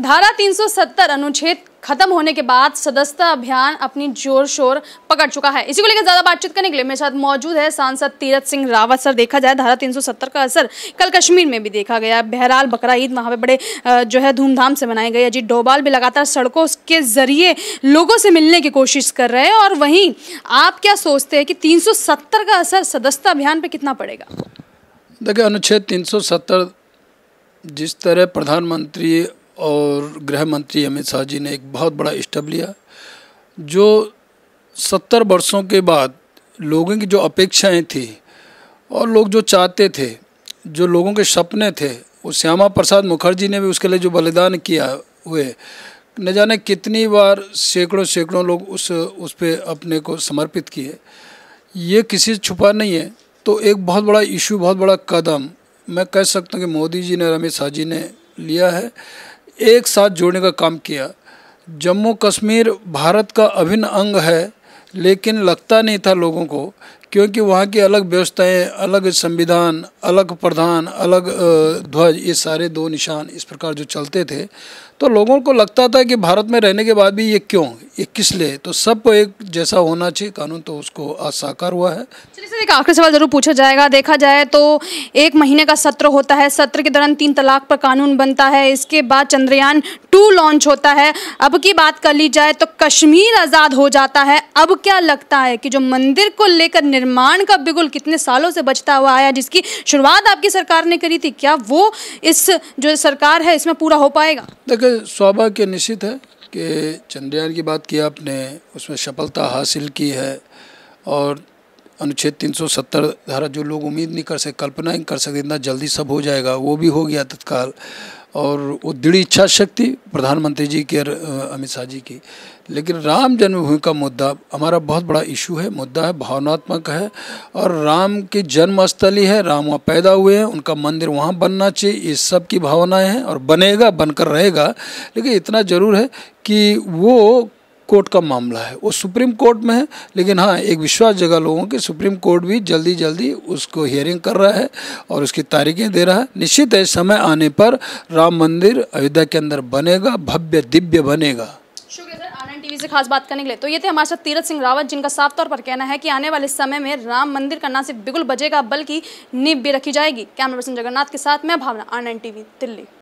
धारा 370 अनुच्छेद खत्म होने के बाद सदस्यता अभियान अपनी जोर शोर पकड़ चुका है इसी को लेकर ज्यादा बातचीत करने के लिए मेरे साथ मौजूद है सांसद तीरथ सिंह रावत सर देखा जाए धारा 370 का असर कल कश्मीर में भी देखा गया बहरहाल बकरा ईद वहाँ पे बड़े जो है धूमधाम से मनाई गई अजीत डोभाल भी लगातार सड़कों के जरिए लोगों से मिलने की कोशिश कर रहे हैं और वहीं आप क्या सोचते हैं कि तीन का असर सदस्यता अभियान पर कितना पड़ेगा देखिए अनुच्छेद तीन जिस तरह प्रधानमंत्री और गृह मंत्री अमित शाह जी ने एक बहुत बड़ा स्टेप लिया जो सत्तर वर्षों के बाद लोगों की जो अपेक्षाएं थी और लोग जो चाहते थे जो लोगों के सपने थे वो श्यामा प्रसाद मुखर्जी ने भी उसके लिए जो बलिदान किया हुए न जाने कितनी बार सैकड़ों सैकड़ों लोग उस उस पर अपने को समर्पित किए ये किसी से छुपा नहीं है तो एक बहुत बड़ा इशू बहुत बड़ा कदम मैं कह सकता हूँ कि मोदी जी ने और अमित शाह जी ने लिया है एक साथ जोड़ने का काम किया जम्मू कश्मीर भारत का अभिन्न अंग है लेकिन लगता नहीं था लोगों को क्योंकि वहाँ की अलग व्यवस्थाएं अलग संविधान अलग प्रधान अलग ध्वज ये सारे दो निशान इस प्रकार जो चलते थे तो लोगों को लगता था कि भारत में रहने के बाद भी ये क्यों ये किस लिए तो सब एक जैसा होना चाहिए कानून तो उसको आज साकार हुआ है एक आखिरी सवाल जरूर पूछा जाएगा देखा जाए तो एक महीने का सत्र होता है सत्र के दौरान तीन तलाक पर कानून बनता है इसके बाद चंद्रयान टू लॉन्च होता है अब की बात कर ली जाए तो कश्मीर आज़ाद हो जाता है अब क्या लगता है कि जो मंदिर को लेकर निर्माण का बिगुल कितने सालों से बचता हुआ आया जिसकी शुरुआत आपकी सरकार ने करी थी क्या वो इस जो सरकार है इसमें पूरा हो पाएगा देखिए सौभाग्य निश्चित है कि चंद्रयान की बात की आपने उसमें सफलता हासिल की है और अनुच्छेद 370 धारा जो लोग उम्मीद नहीं कर सकते कल्पना नहीं कर सकते इतना जल्दी सब हो जाएगा वो भी हो गया तत्काल और वो दृढ़ इच्छा शक्ति प्रधानमंत्री जी की और अमित शाह जी की लेकिन राम जन्मभूमि का मुद्दा हमारा बहुत बड़ा इशू है मुद्दा है भावनात्मक है और राम की जन्मस्थली है राम वहाँ पैदा हुए हैं उनका मंदिर वहाँ बनना चाहिए ये सब की भावनाएं हैं और बनेगा बनकर रहेगा लेकिन इतना ज़रूर है कि वो कोर्ट का मामला है वो सुप्रीम कोर्ट में है लेकिन हाँ एक विश्वास जगह लोगों के सुप्रीम कोर्ट भी जल्दी जल्दी उसको हियरिंग कर रहा है और उसकी तारीखें दे रहा है निश्चित है समय आने पर राम मंदिर अयोध्या के अंदर बनेगा भव्य दिव्य बनेगा टीवी से खास बात करने के लिए तो ये थे हमारे साथ तीरथ सिंह रावत जिनका साफ तौर पर कहना है कि आने वाले समय में राम मंदिर का ना सिर्फ बिगुल बजेगा बल्कि नींव भी रखी जाएगी कैमरा पर्सन जगन्नाथ के साथ मैं भावना आर टीवी दिल्ली